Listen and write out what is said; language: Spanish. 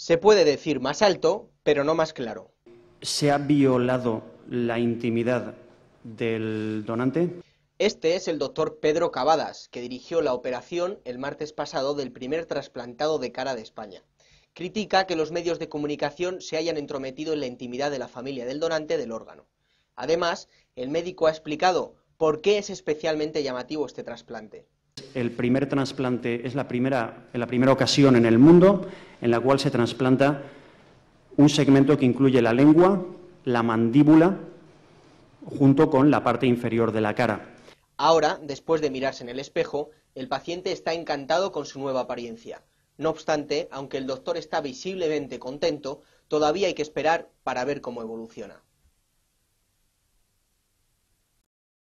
Se puede decir más alto, pero no más claro. ¿Se ha violado la intimidad del donante? Este es el doctor Pedro Cavadas, que dirigió la operación el martes pasado del primer trasplantado de cara de España. Critica que los medios de comunicación se hayan entrometido en la intimidad de la familia del donante del órgano. Además, el médico ha explicado por qué es especialmente llamativo este trasplante. El primer trasplante es la primera, la primera ocasión en el mundo en la cual se trasplanta un segmento que incluye la lengua, la mandíbula, junto con la parte inferior de la cara. Ahora, después de mirarse en el espejo, el paciente está encantado con su nueva apariencia. No obstante, aunque el doctor está visiblemente contento, todavía hay que esperar para ver cómo evoluciona.